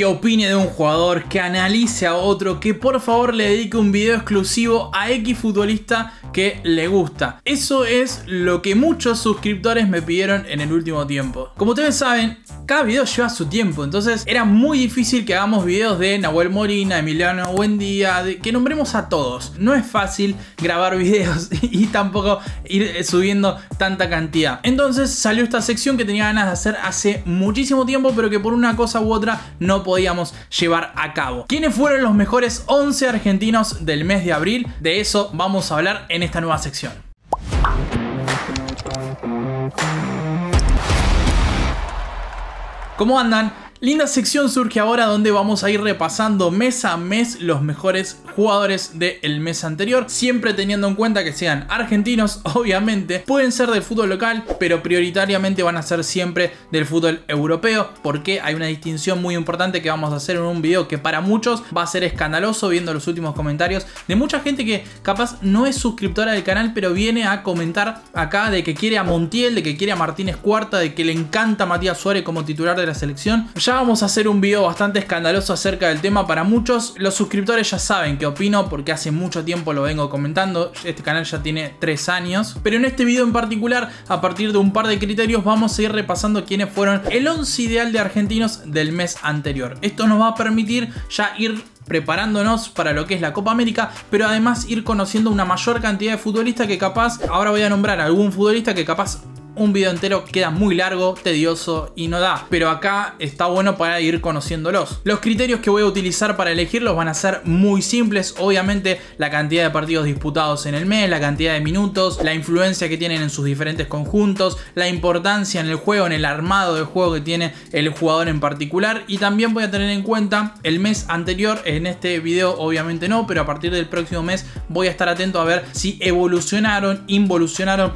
que opine de un jugador, que analice a otro, que por favor le dedique un video exclusivo a X futbolista que le gusta. Eso es lo que muchos suscriptores me pidieron en el último tiempo. Como ustedes saben, cada video lleva su tiempo, entonces era muy difícil que hagamos videos de Nahuel Morina, Emiliano Buendía, de, que nombremos a todos. No es fácil grabar videos y tampoco ir eh, subiendo tanta cantidad. Entonces salió esta sección que tenía ganas de hacer hace muchísimo tiempo, pero que por una cosa u otra no podía podíamos llevar a cabo. ¿Quiénes fueron los mejores 11 argentinos del mes de abril? De eso vamos a hablar en esta nueva sección. ¿Cómo andan? Linda sección surge ahora donde vamos a ir repasando mes a mes los mejores jugadores del mes anterior, siempre teniendo en cuenta que sean argentinos, obviamente, pueden ser del fútbol local, pero prioritariamente van a ser siempre del fútbol europeo, porque hay una distinción muy importante que vamos a hacer en un video que para muchos va a ser escandaloso viendo los últimos comentarios de mucha gente que capaz no es suscriptora del canal, pero viene a comentar acá de que quiere a Montiel, de que quiere a Martínez Cuarta, de que le encanta Matías Suárez como titular de la selección. Ya vamos a hacer un video bastante escandaloso acerca del tema para muchos. Los suscriptores ya saben que opino porque hace mucho tiempo lo vengo comentando, este canal ya tiene tres años, pero en este video en particular, a partir de un par de criterios, vamos a ir repasando quiénes fueron el 11 ideal de argentinos del mes anterior. Esto nos va a permitir ya ir preparándonos para lo que es la Copa América, pero además ir conociendo una mayor cantidad de futbolistas que capaz, ahora voy a nombrar algún futbolista que capaz un video entero queda muy largo, tedioso y no da. Pero acá está bueno para ir conociéndolos. Los criterios que voy a utilizar para elegirlos van a ser muy simples. Obviamente la cantidad de partidos disputados en el mes, la cantidad de minutos, la influencia que tienen en sus diferentes conjuntos, la importancia en el juego, en el armado de juego que tiene el jugador en particular. Y también voy a tener en cuenta el mes anterior, en este video obviamente no, pero a partir del próximo mes voy a estar atento a ver si evolucionaron, involucionaron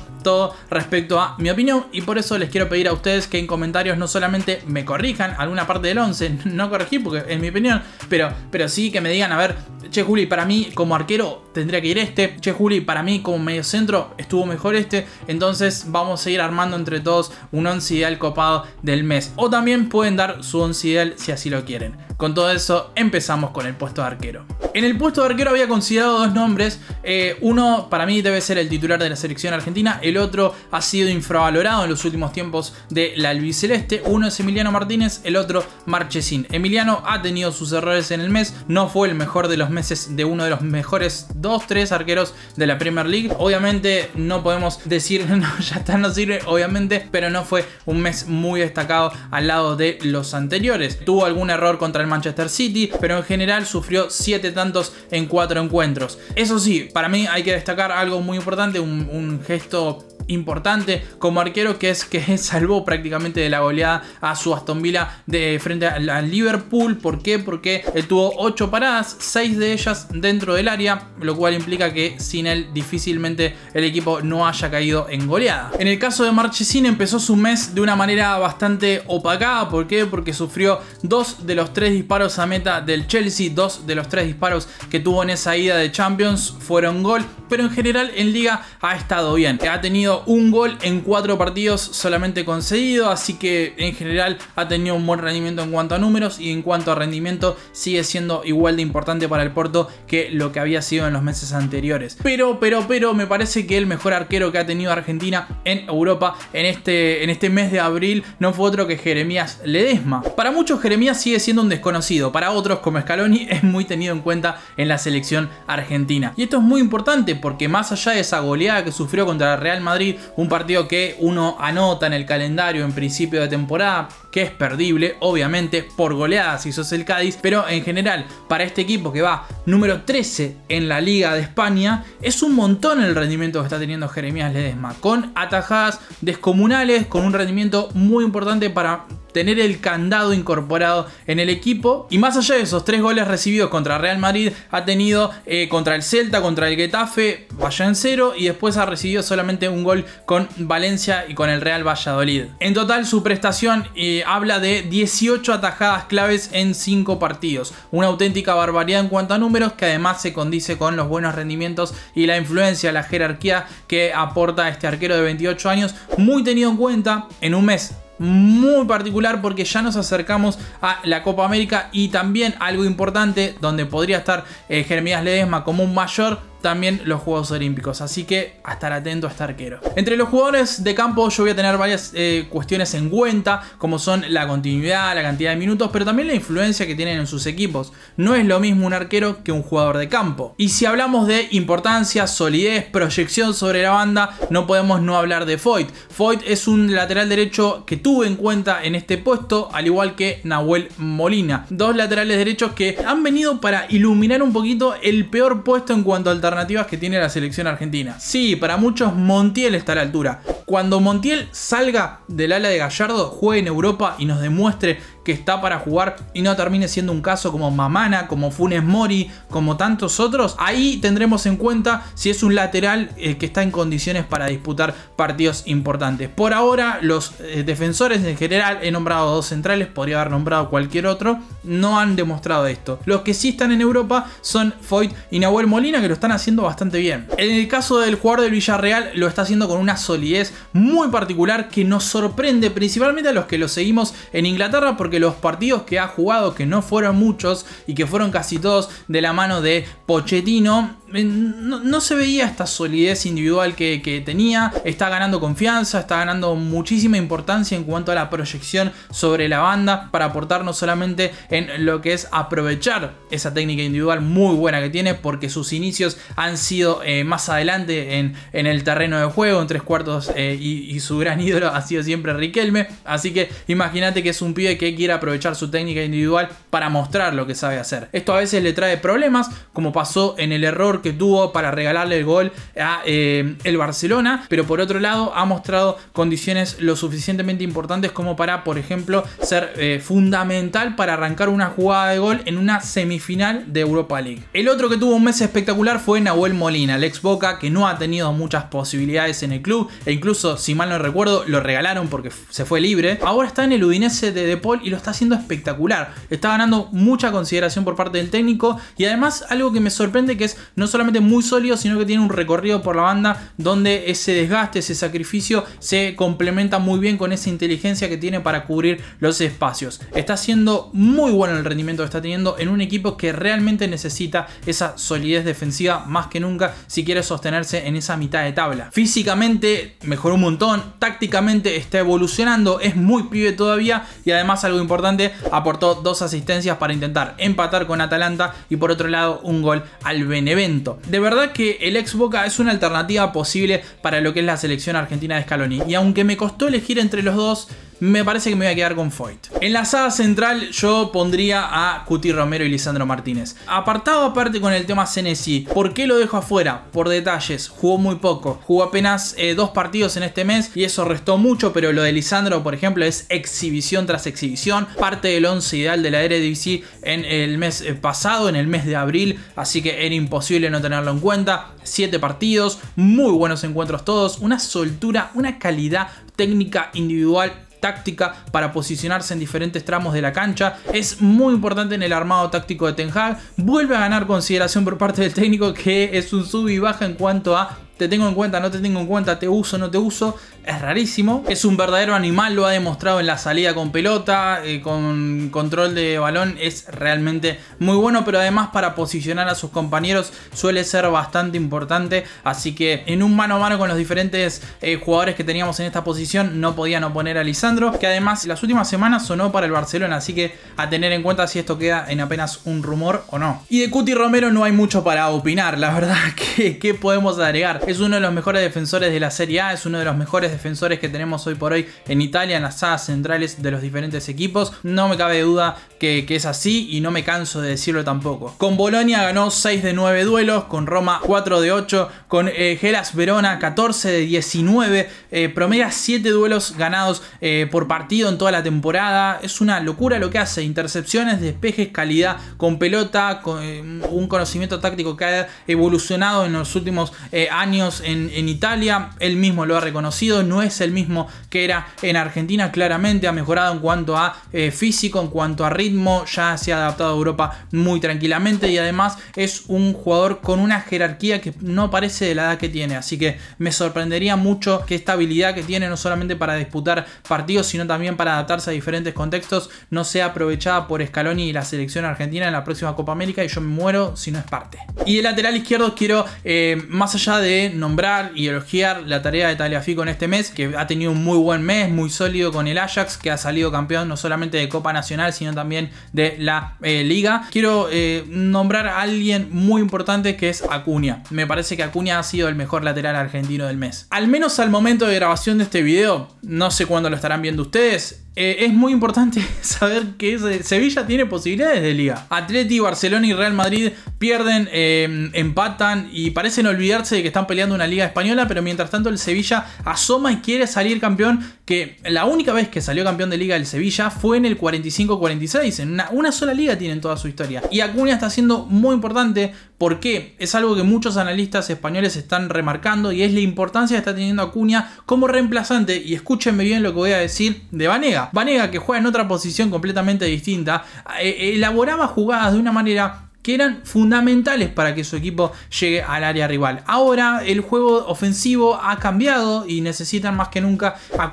respecto a mi opinión y por eso les quiero pedir a ustedes que en comentarios no solamente me corrijan alguna parte del 11, no corregí porque es mi opinión, pero, pero sí que me digan, a ver, che Juli, para mí como arquero tendría que ir este, che Juli, para mí como medio centro estuvo mejor este, entonces vamos a ir armando entre todos un 11 ideal copado del mes o también pueden dar su 11 ideal si así lo quieren. Con todo eso, empezamos con el puesto de arquero. En el puesto de arquero había considerado dos nombres. Eh, uno para mí debe ser el titular de la selección argentina. El otro ha sido infravalorado en los últimos tiempos de la albiceleste. Uno es Emiliano Martínez, el otro Marchesín. Emiliano ha tenido sus errores en el mes. No fue el mejor de los meses de uno de los mejores dos tres arqueros de la Premier League. Obviamente no podemos decir, no, ya está, no sirve, obviamente. Pero no fue un mes muy destacado al lado de los anteriores. Tuvo algún error contra Manchester City, pero en general sufrió 7 tantos en 4 encuentros. Eso sí, para mí hay que destacar algo muy importante, un, gesto importante como arquero que es que salvó prácticamente de la goleada a su Aston Villa de frente al Liverpool. ¿Por qué? Porque él tuvo 8 paradas, 6 de ellas dentro del área, lo cual implica que sin él difícilmente el equipo no haya caído en goleada. En el caso de Marchesín empezó su mes de una manera bastante opacada. ¿Por qué? Porque sufrió dos de los 3 disparos a meta del Chelsea, dos de los tres disparos que tuvo en esa ida de Champions fueron gol, pero en general en liga ha estado bien. Ha tenido un gol en cuatro partidos solamente conseguido, así que en general ha tenido un buen rendimiento en cuanto a números y en cuanto a rendimiento sigue siendo igual de importante para el Porto que lo que había sido en los meses anteriores. Pero, pero, pero me parece que el mejor arquero que ha tenido Argentina en Europa en este, en este mes de abril no fue otro que Jeremías Ledesma. Para muchos Jeremías sigue siendo un conocido para otros como Escaloni es muy tenido en cuenta en la selección argentina. Y esto es muy importante porque más allá de esa goleada que sufrió contra el Real Madrid, un partido que uno anota en el calendario en principio de temporada, que es perdible, obviamente, por goleadas si sos el Cádiz, pero en general, para este equipo que va número 13 en la Liga de España, es un montón el rendimiento que está teniendo Jeremías Ledesma, con atajadas descomunales, con un rendimiento muy importante para tener el candado incorporado en el equipo. Y más allá de esos tres goles recibidos contra Real Madrid, ha tenido eh, contra el Celta, contra el Getafe, vaya en cero. Y después ha recibido solamente un gol con Valencia y con el Real Valladolid. En total, su prestación eh, habla de 18 atajadas claves en 5 partidos. Una auténtica barbaridad en cuanto a números que además se condice con los buenos rendimientos y la influencia, la jerarquía que aporta este arquero de 28 años, muy tenido en cuenta en un mes muy particular porque ya nos acercamos a la Copa América y también algo importante donde podría estar eh, Jeremías Ledesma como un mayor también los Juegos Olímpicos. Así que a estar atento, a este arquero. Entre los jugadores de campo yo voy a tener varias eh, cuestiones en cuenta, como son la continuidad, la cantidad de minutos, pero también la influencia que tienen en sus equipos. No es lo mismo un arquero que un jugador de campo. Y si hablamos de importancia, solidez, proyección sobre la banda, no podemos no hablar de Foyt. Foyt es un lateral derecho que tuve en cuenta en este puesto, al igual que Nahuel Molina. Dos laterales derechos que han venido para iluminar un poquito el peor puesto en cuanto al terreno que tiene la selección argentina. Sí, para muchos Montiel está a la altura. Cuando Montiel salga del ala de Gallardo, juegue en Europa y nos demuestre que está para jugar y no termine siendo un caso como Mamana, como Funes Mori, como tantos otros, ahí tendremos en cuenta si es un lateral eh, que está en condiciones para disputar partidos importantes. Por ahora, los eh, defensores en general, he nombrado dos centrales, podría haber nombrado cualquier otro, no han demostrado esto. Los que sí están en Europa son Foyt y Nahuel Molina, que lo están haciendo bastante bien. En el caso del jugador del Villarreal, lo está haciendo con una solidez muy particular que nos sorprende principalmente a los que lo seguimos en Inglaterra, porque los partidos que ha jugado, que no fueron muchos y que fueron casi todos de la mano de Pochettino, no, se veía esta solidez individual que, tenía. Está ganando confianza, está ganando muchísima importancia en cuanto a la proyección sobre la banda para aportarnos solamente en lo que es aprovechar esa técnica individual muy buena que tiene, porque sus inicios han sido eh, más adelante en, en, el terreno de juego, en tres cuartos, eh, y, y su gran ídolo ha sido siempre Riquelme. Así que imagínate que es un pibe que quiere aprovechar su técnica individual para mostrar lo que sabe hacer. Esto a veces le trae problemas, como pasó en el error que tuvo para regalarle el gol a eh, el Barcelona, pero por otro lado ha mostrado condiciones lo suficientemente importantes como para, por ejemplo, ser eh, fundamental para arrancar una jugada de gol en una semifinal de Europa League. El otro que tuvo un mes espectacular fue Nahuel Molina, el ex Boca, que no ha tenido muchas posibilidades en el club, e incluso, si mal no recuerdo, lo regalaron porque se fue libre. Ahora está en el Udinese de De Paul y lo está haciendo espectacular. Está ganando mucha consideración por parte del técnico y además algo que me sorprende que es no solamente muy sólido, sino que tiene un recorrido por la banda donde ese desgaste, ese sacrificio se complementa muy bien con esa inteligencia que tiene para cubrir los espacios. Está siendo muy bueno el rendimiento que está teniendo en un equipo que realmente necesita esa solidez defensiva más que nunca si quiere sostenerse en esa mitad de tabla. Físicamente mejoró un montón, tácticamente está evolucionando, es muy pibe todavía y además algo importante, aportó dos asistencias para intentar empatar con Atalanta y por otro lado un gol al Benevento. De verdad que el ex Boca es una alternativa posible para lo que es la selección argentina de Scaloni. Y aunque me costó elegir entre los dos, me parece que me voy a quedar con Foyt. En la sala central yo pondría a Cuti Romero y Lisandro Martínez. Apartado aparte con el tema Senesi, ¿por qué lo dejo afuera? Por detalles, jugó muy poco. Jugó apenas eh, dos partidos en este mes y eso restó mucho, pero lo de Lisandro, por ejemplo, es exhibición tras exhibición. Parte del 11 ideal de la Eredivisie en el mes eh, pasado, en el mes de abril, así que era imposible no tenerlo en cuenta. Siete partidos, muy buenos encuentros todos, una soltura, una calidad técnica individual táctica para posicionarse en diferentes tramos de la cancha. Es muy importante en el armado táctico de Ten Hag. Vuelve a ganar consideración por parte del técnico que es un sub y baja en cuanto a te tengo en cuenta, no te tengo en cuenta, te uso, no te uso, es rarísimo. Es un verdadero animal, lo ha demostrado en la salida con pelota, eh, con control de balón, es realmente muy bueno, pero además para posicionar a sus compañeros suele ser bastante importante, así que en un mano a mano con los diferentes eh, jugadores que teníamos en esta posición no podían oponer a Lisandro, que además las últimas semanas sonó para el Barcelona, así que a tener en cuenta si esto queda en apenas un rumor o no. Y de Cuti Romero no hay mucho para opinar, la verdad que qué podemos agregar es uno de los mejores defensores de la Serie A, es uno de los mejores defensores que tenemos hoy por hoy en Italia, en las salas centrales de los diferentes equipos. No me cabe duda que, es así y no me canso de decirlo tampoco. Con Bolonia ganó 6 de 9 duelos, con Roma 4 de 8, con eh, Gelas Verona 14 de 19, eh, promedia 7 duelos ganados eh, por partido en toda la temporada. Es una locura lo que hace, intercepciones, despejes, calidad con pelota, con eh, un conocimiento táctico que ha evolucionado en los últimos años en, Italia, él mismo lo ha reconocido, no es el mismo que era en Argentina, claramente ha mejorado en cuanto a eh, físico, en cuanto a ritmo, ya se ha adaptado a Europa muy tranquilamente y además es un jugador con una jerarquía que no parece de la edad que tiene, así que me sorprendería mucho que esta habilidad que tiene no solamente para disputar partidos, sino también para adaptarse a diferentes contextos, no sea aprovechada por Scaloni y la selección argentina en la próxima Copa América y yo me muero si no es parte. Y el lateral izquierdo quiero, eh, más allá de nombrar y elogiar la tarea de Taliafico en este mes, que ha tenido un muy buen mes, muy sólido con el Ajax, que ha salido campeón no solamente de Copa Nacional, sino también de la eh, Liga. Quiero eh, nombrar a alguien muy importante que es Acuña. Me parece que Acuña ha sido el mejor lateral argentino del mes. Al menos al momento de grabación de este video, no sé cuándo lo estarán viendo ustedes, eh, es muy importante saber que Sevilla tiene posibilidades de liga. Atleti, Barcelona y Real Madrid pierden, eh, empatan y parecen olvidarse de que están peleando una liga española, pero mientras tanto el Sevilla asoma y quiere salir campeón, que la única vez que salió campeón de liga el Sevilla fue en el 45-46, en una, sola liga tienen toda su historia. Y Acuña está siendo muy importante ¿Por qué? Es algo que muchos analistas españoles están remarcando y es la importancia que está teniendo Acuña como reemplazante, y escúchenme bien lo que voy a decir, de Vanega. Vanega que juega en otra posición completamente distinta, eh, elaboraba jugadas de una manera que eran fundamentales para que su equipo llegue al área rival. Ahora el juego ofensivo ha cambiado y necesitan más que nunca a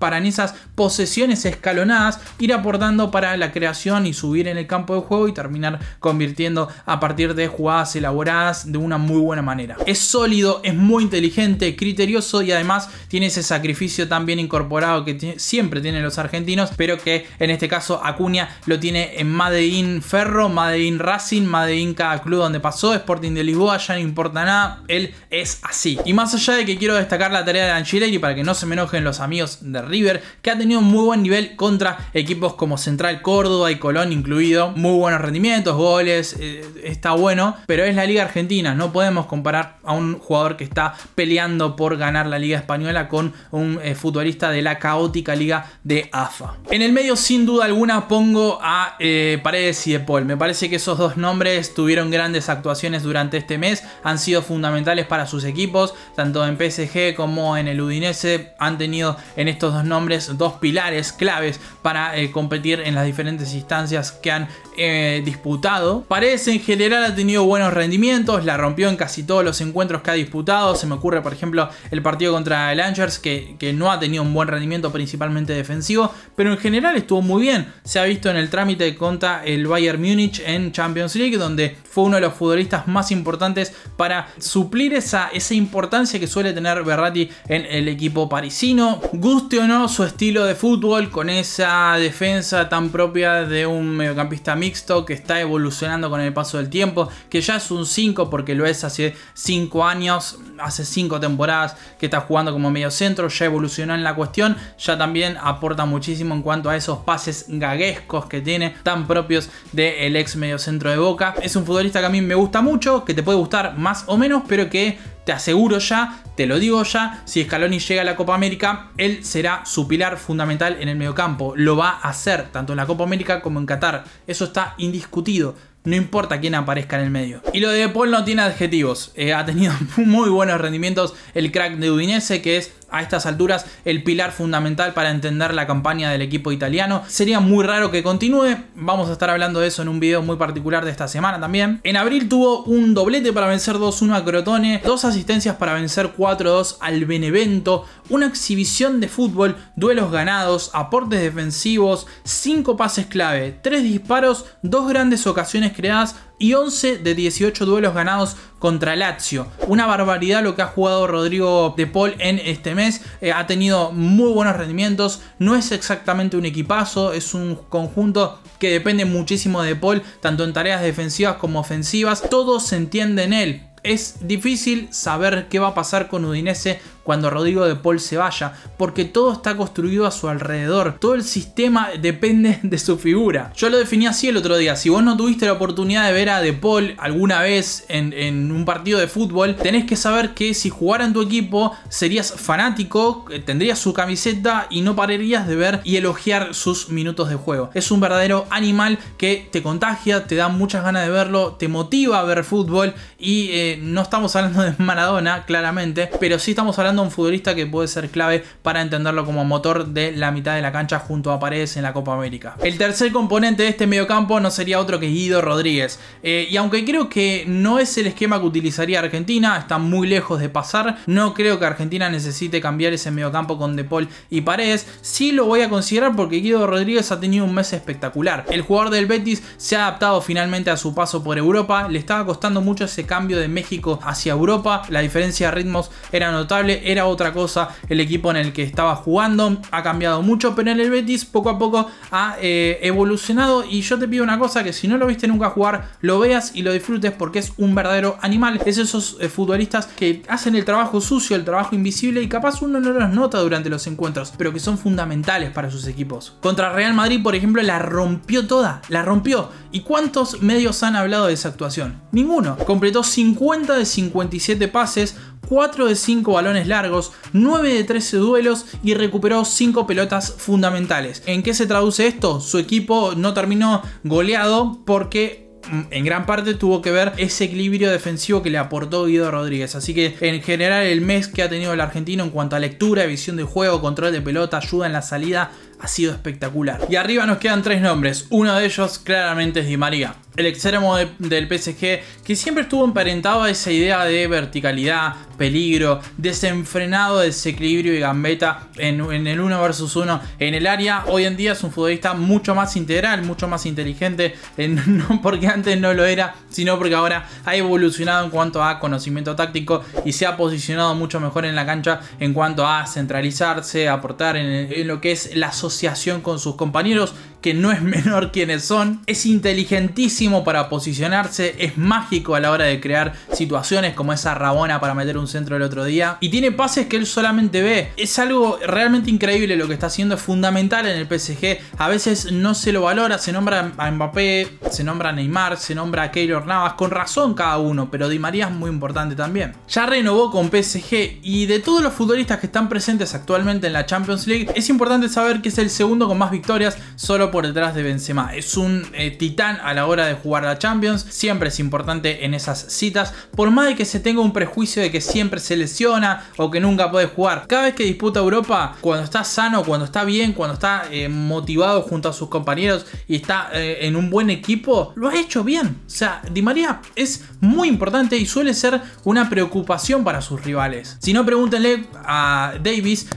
para en esas posesiones escalonadas ir aportando para la creación y subir en el campo de juego y terminar convirtiendo a partir de jugadas elaboradas de una muy buena manera. Es sólido, es muy inteligente, criterioso y además tiene ese sacrificio también incorporado que siempre tienen los argentinos, pero que en este caso Acuña lo tiene en Madrid Ferro, Madrid Racing Made cada club donde pasó, Sporting de Lisboa, ya no importa nada, él es así. Y más allá de que quiero destacar la tarea de y para que no se me enojen los amigos de River, que ha tenido un muy buen nivel contra equipos como Central Córdoba y Colón incluido, muy buenos rendimientos, goles, eh, está bueno, pero es la Liga Argentina, no podemos comparar a un jugador que está peleando por ganar la Liga Española con un eh, futbolista de la caótica Liga de AFA. En el medio sin duda alguna pongo a eh, Paredes y De Paul, me parece que esos dos no tuvieron grandes actuaciones durante este mes, han sido fundamentales para sus equipos, tanto en PSG como en el Udinese, han tenido en estos dos nombres dos pilares claves para eh, competir en las diferentes instancias que han eh, disputado. Paredes en general ha tenido buenos rendimientos, la rompió en casi todos los encuentros que ha disputado, se me ocurre por ejemplo el partido contra el Angers que, que no ha tenido un buen rendimiento principalmente defensivo, pero en general estuvo muy bien, se ha visto en el trámite contra el Bayern Múnich en Champions League, donde fue uno de los futbolistas más importantes para suplir esa, importancia que suele tener Berratti en el equipo parisino. Guste o no su estilo de fútbol, con esa defensa tan propia de un mediocampista mixto que está evolucionando con el paso del tiempo, que ya es un 5 porque lo es hace 5 años, hace 5 temporadas que está jugando como mediocentro ya evolucionó en la cuestión, ya también aporta muchísimo en cuanto a esos pases gaguescos que tiene, tan propios del ex mediocentro de Boca es un futbolista que a mí me gusta mucho, que te puede gustar más o menos, pero que te aseguro ya, te lo digo ya, si Scaloni llega a la Copa América, él será su pilar fundamental en el mediocampo. Lo va a hacer, tanto en la Copa América como en Qatar. Eso está indiscutido. No importa quién aparezca en el medio. Y lo de Paul no tiene adjetivos. Eh, ha tenido muy buenos rendimientos el crack de Udinese, que es a estas alturas el pilar fundamental para entender la campaña del equipo italiano. Sería muy raro que continúe. Vamos a estar hablando de eso en un video muy particular de esta semana también. En abril tuvo un doblete para vencer 2-1 a Crotone. a asistencias para vencer 4-2 al Benevento, una exhibición de fútbol, duelos ganados, aportes defensivos, 5 pases clave, 3 disparos, 2 grandes ocasiones creadas y 11 de 18 duelos ganados contra Lazio. Una barbaridad lo que ha jugado Rodrigo De Paul en este mes. Eh, ha tenido muy buenos rendimientos. No es exactamente un equipazo, es un conjunto que depende muchísimo de Paul, tanto en tareas defensivas como ofensivas. Todo se entiende en él es difícil saber qué va a pasar con Udinese cuando Rodrigo de Paul se vaya, porque todo está construido a su alrededor, todo el sistema depende de su figura. Yo lo definí así el otro día, si vos no tuviste la oportunidad de ver a de Paul alguna vez en, un partido de fútbol, tenés que saber que si jugara en tu equipo serías fanático, eh, tendrías su camiseta y no pararías de ver y elogiar sus minutos de juego. Es un verdadero animal que te contagia, te da muchas ganas de verlo, te motiva a ver fútbol y eh, no estamos hablando de Maradona claramente, pero sí estamos hablando un futbolista que puede ser clave para entenderlo como motor de la mitad de la cancha junto a Paredes en la Copa América. El tercer componente de este mediocampo no sería otro que Guido Rodríguez. Eh, y aunque creo que no es el esquema que utilizaría Argentina, está muy lejos de pasar, no creo que Argentina necesite cambiar ese mediocampo con De Paul y Paredes. Sí lo voy a considerar porque Guido Rodríguez ha tenido un mes espectacular. El jugador del Betis se ha adaptado finalmente a su paso por Europa, le estaba costando mucho ese cambio de México hacia Europa, la diferencia de ritmos era notable era otra cosa el equipo en el que estaba jugando, ha cambiado mucho, pero en el Betis poco a poco ha eh, evolucionado y yo te pido una cosa, que si no lo viste nunca jugar, lo veas y lo disfrutes porque es un verdadero animal, es esos eh, futbolistas que hacen el trabajo sucio, el trabajo invisible y capaz uno no los nota durante los encuentros, pero que son fundamentales para sus equipos. Contra Real Madrid, por ejemplo, la rompió toda, la rompió. ¿Y cuántos medios han hablado de esa actuación? Ninguno. Completó 50 de 57 pases, 4 de 5 balones largos, 9 de 13 duelos y recuperó 5 pelotas fundamentales. ¿En qué se traduce esto? Su equipo no terminó goleado porque mm, en gran parte tuvo que ver ese equilibrio defensivo que le aportó Guido Rodríguez. Así que en general el mes que ha tenido el argentino en cuanto a lectura, visión de juego, control de pelota, ayuda en la salida, ha sido espectacular. Y arriba nos quedan tres nombres. Uno de ellos claramente es Di María. El extremo del PSG que siempre estuvo emparentado a esa idea de verticalidad, peligro, desenfrenado desequilibrio y gambeta en, el 1 versus 1 en el área. Hoy en día es un futbolista mucho más integral, mucho más inteligente, no porque antes no lo era, sino porque ahora ha evolucionado en cuanto a conocimiento táctico y se ha posicionado mucho mejor en la cancha en cuanto a centralizarse, aportar en lo que es la asociación con sus compañeros que no es menor quienes son. Es inteligentísimo para posicionarse, es mágico a la hora de crear situaciones como esa rabona para meter un centro el otro día. Y tiene pases que él solamente ve. Es algo realmente increíble lo que está haciendo, es fundamental en el PSG. A veces no se lo valora, se nombra a Mbappé, se nombra a Neymar, se nombra a Keylor Navas, con razón cada uno, pero Di María es muy importante también. Ya renovó con PSG y de todos los futbolistas que están presentes actualmente en la Champions League, es importante saber que es el segundo con más victorias, solo por detrás de Benzema. Es un eh, titán a la hora de jugar la Champions. Siempre es importante en esas citas. Por más de que se tenga un prejuicio de que siempre se lesiona o que nunca puede jugar. Cada vez que disputa Europa, cuando está sano, cuando está bien, cuando está eh, motivado junto a sus compañeros y está eh, en un buen equipo, lo ha hecho bien. O sea, Di María es muy importante y suele ser una preocupación para sus rivales. Si no, pregúntenle a Davis,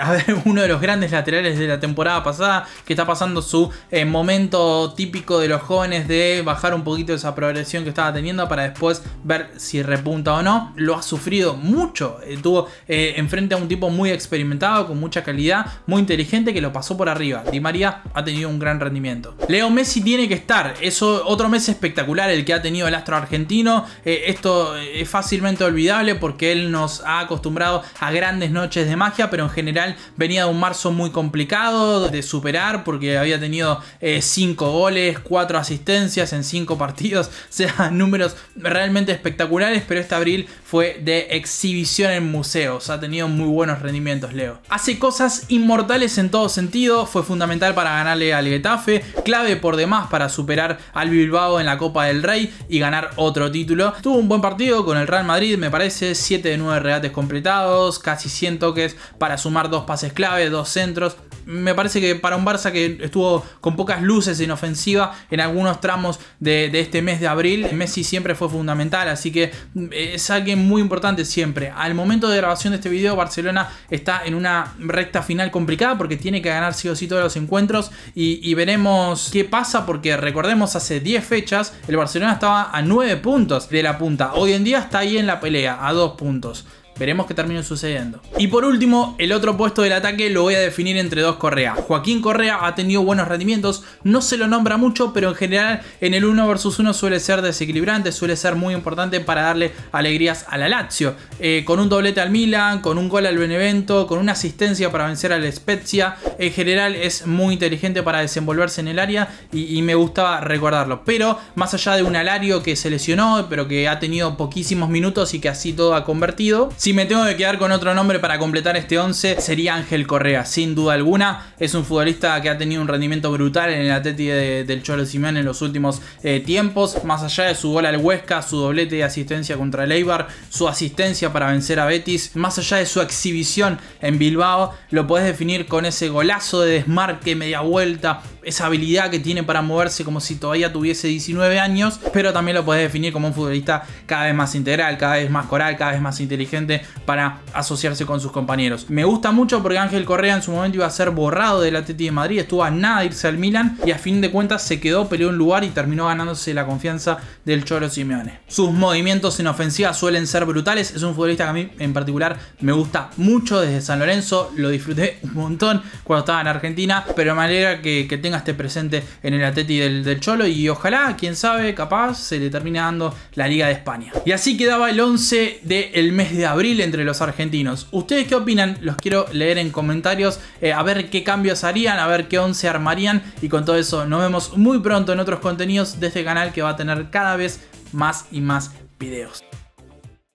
a uno de los grandes laterales de la temporada pasada, que está pasando su eh, momento típico de los jóvenes de bajar un poquito esa progresión que estaba teniendo para después ver si repunta o no. Lo ha sufrido mucho. estuvo eh, eh, enfrente a un tipo muy experimentado, con mucha calidad, muy inteligente que lo pasó por arriba. Di María ha tenido un gran rendimiento. Leo Messi tiene que estar. Es otro mes espectacular el que ha tenido el astro argentino. esto es fácilmente olvidable porque él nos ha acostumbrado a grandes noches de magia, pero en general venía de un marzo muy complicado de superar porque había ha tenido 5 eh, goles, 4 asistencias en 5 partidos, o sea, números realmente espectaculares, pero este abril fue de exhibición en museos, ha tenido muy buenos rendimientos Leo. Hace cosas inmortales en todo sentido, fue fundamental para ganarle al Getafe, clave por demás para superar al Bilbao en la Copa del Rey y ganar otro título. Tuvo un buen partido con el Real Madrid, me parece, 7 de 9 regates completados, casi 100 toques para sumar dos pases clave, dos centros, me parece que para un Barça que estuvo con pocas luces en ofensiva en algunos tramos de, este mes de abril, Messi siempre fue fundamental, así que eh, es alguien muy importante siempre. Al momento de grabación de este video, Barcelona está en una recta final complicada porque tiene que ganar sí o sí todos los encuentros y, y veremos qué pasa porque recordemos hace 10 fechas el Barcelona estaba a 9 puntos de la punta, hoy en día está ahí en la pelea, a 2 puntos. Veremos qué termina sucediendo. Y por último, el otro puesto del ataque lo voy a definir entre dos Correa. Joaquín Correa ha tenido buenos rendimientos, no se lo nombra mucho, pero en general en el 1 vs 1 suele ser desequilibrante, suele ser muy importante para darle alegrías a la Lazio. Eh, con un doblete al Milan, con un gol al Benevento, con una asistencia para vencer al Spezia, en general es muy inteligente para desenvolverse en el área y me gustaba recordarlo. Pero más allá de un alario que se lesionó, pero que ha tenido poquísimos minutos y que así todo ha convertido, si me tengo que quedar con otro nombre para completar este 11, sería Ángel Correa, sin duda alguna. Es un futbolista que ha tenido un rendimiento brutal en el Atleti del Cholo Simeone en los últimos eh, tiempos. Más allá de su gol al Huesca, su doblete de asistencia contra el su asistencia para vencer a Betis, más allá de su exhibición en Bilbao, lo podés definir con ese golazo de desmarque, media vuelta, esa habilidad que tiene para moverse como si todavía tuviese 19 años, pero también lo puedes definir como un futbolista cada vez más integral, cada vez más coral, cada vez más inteligente para asociarse con sus compañeros. Me gusta mucho porque Ángel Correa en su momento iba a ser borrado del Atlético de Madrid, estuvo a nada de irse al Milan y a fin de cuentas se quedó, peleó un lugar y terminó ganándose la confianza del Cholo Simeone. Sus movimientos en ofensiva suelen ser brutales, es un futbolista que a mí en particular me gusta mucho desde San Lorenzo, lo disfruté un montón cuando estaba en Argentina, pero me alegra que, que tenga esté presente en el Atleti del, del, Cholo y ojalá, quién sabe, capaz se le termine dando la Liga de España. Y así quedaba el 11 del mes de abril entre los argentinos. ¿Ustedes qué opinan? Los quiero leer en comentarios, eh, a ver qué cambios harían, a ver qué 11 armarían y con todo eso nos vemos muy pronto en otros contenidos de este canal que va a tener cada vez más y más videos.